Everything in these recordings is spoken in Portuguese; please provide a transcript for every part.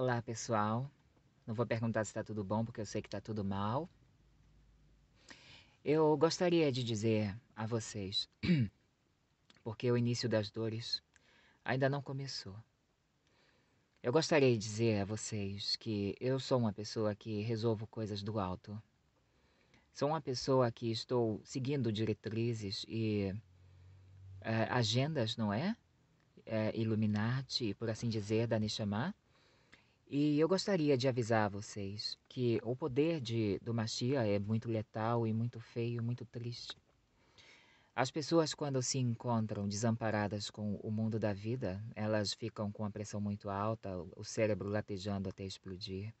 Olá, pessoal. Não vou perguntar se está tudo bom, porque eu sei que está tudo mal. Eu gostaria de dizer a vocês, porque o início das dores ainda não começou. Eu gostaria de dizer a vocês que eu sou uma pessoa que resolvo coisas do alto. Sou uma pessoa que estou seguindo diretrizes e eh, agendas, não é? Uh, Illuminati, por assim dizer, da Neshama. chamar e eu gostaria de avisar vocês que o poder de domastia é muito letal e muito feio, muito triste. As pessoas, quando se encontram desamparadas com o mundo da vida, elas ficam com a pressão muito alta, o cérebro latejando até explodir.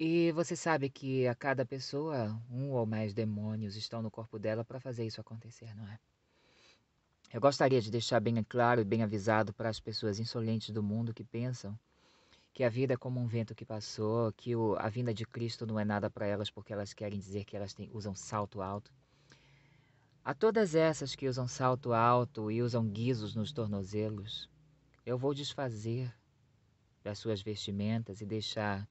E você sabe que a cada pessoa, um ou mais demônios estão no corpo dela para fazer isso acontecer, não é? Eu gostaria de deixar bem claro e bem avisado para as pessoas insolentes do mundo que pensam que a vida é como um vento que passou, que o, a vinda de Cristo não é nada para elas porque elas querem dizer que elas têm, usam salto alto. A todas essas que usam salto alto e usam guizos nos tornozelos, eu vou desfazer das suas vestimentas e deixar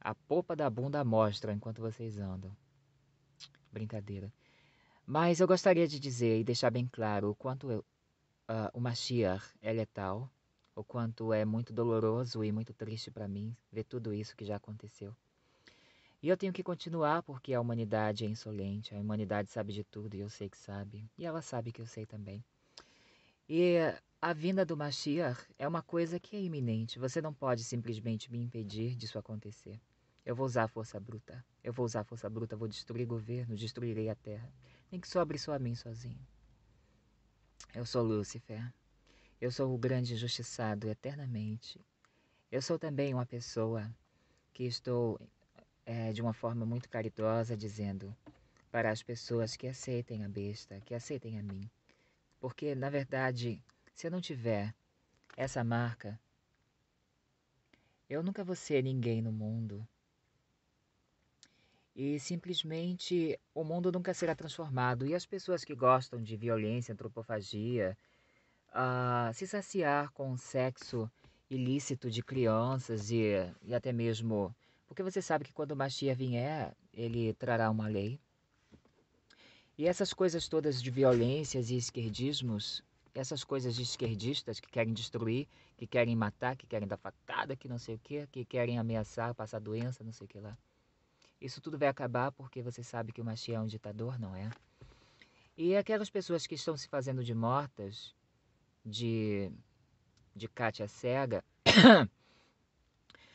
a polpa da bunda à mostra enquanto vocês andam. Brincadeira. Mas eu gostaria de dizer e deixar bem claro o quanto eu, uh, o Mashiach é letal o quanto é muito doloroso e muito triste para mim ver tudo isso que já aconteceu. E eu tenho que continuar porque a humanidade é insolente, a humanidade sabe de tudo e eu sei que sabe, e ela sabe que eu sei também. E a vinda do Mashiach é uma coisa que é iminente, você não pode simplesmente me impedir disso acontecer. Eu vou usar a força bruta, eu vou usar a força bruta, vou destruir governos, destruirei a terra. Nem que sobre só a mim sozinho. Eu sou Lúcifer. Eu sou o grande injustiçado eternamente. Eu sou também uma pessoa que estou é, de uma forma muito caridosa dizendo para as pessoas que aceitem a besta, que aceitem a mim. Porque, na verdade, se eu não tiver essa marca, eu nunca vou ser ninguém no mundo. E simplesmente o mundo nunca será transformado. E as pessoas que gostam de violência, antropofagia, a ah, se saciar com o sexo ilícito de crianças e, e até mesmo. Porque você sabe que quando o Machia vier, ele trará uma lei. E essas coisas todas de violências e esquerdismos, essas coisas de esquerdistas que querem destruir, que querem matar, que querem dar facada, que não sei o que, que querem ameaçar, passar doença, não sei o que lá. Isso tudo vai acabar porque você sabe que o Machia é um ditador, não é? E aquelas pessoas que estão se fazendo de mortas, de, de Kátia Cega,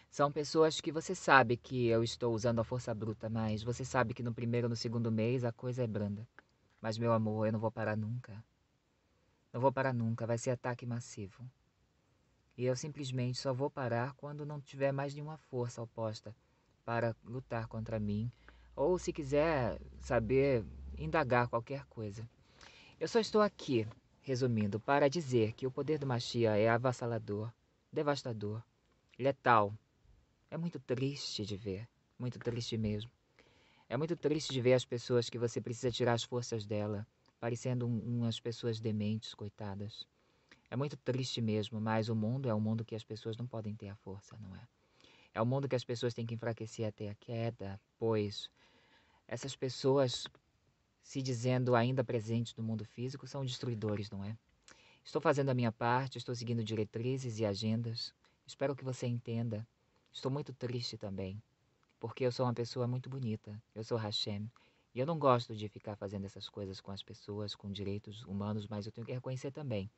são pessoas que você sabe que eu estou usando a força bruta, mas você sabe que no primeiro ou no segundo mês a coisa é branda. Mas, meu amor, eu não vou parar nunca. Não vou parar nunca, vai ser ataque massivo. E eu simplesmente só vou parar quando não tiver mais nenhuma força oposta para lutar contra mim, ou se quiser saber, indagar qualquer coisa. Eu só estou aqui Resumindo, para dizer que o poder do Machia é avassalador, devastador, letal, é muito triste de ver, muito triste mesmo. É muito triste de ver as pessoas que você precisa tirar as forças dela, parecendo um, umas pessoas dementes, coitadas. É muito triste mesmo, mas o mundo é um mundo que as pessoas não podem ter a força, não é? É um mundo que as pessoas têm que enfraquecer até a queda, pois essas pessoas se dizendo ainda presentes no mundo físico, são destruidores, não é? Estou fazendo a minha parte, estou seguindo diretrizes e agendas. Espero que você entenda. Estou muito triste também, porque eu sou uma pessoa muito bonita. Eu sou Hashem. E eu não gosto de ficar fazendo essas coisas com as pessoas, com direitos humanos, mas eu tenho que reconhecer também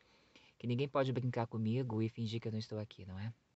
que ninguém pode brincar comigo e fingir que eu não estou aqui, não é?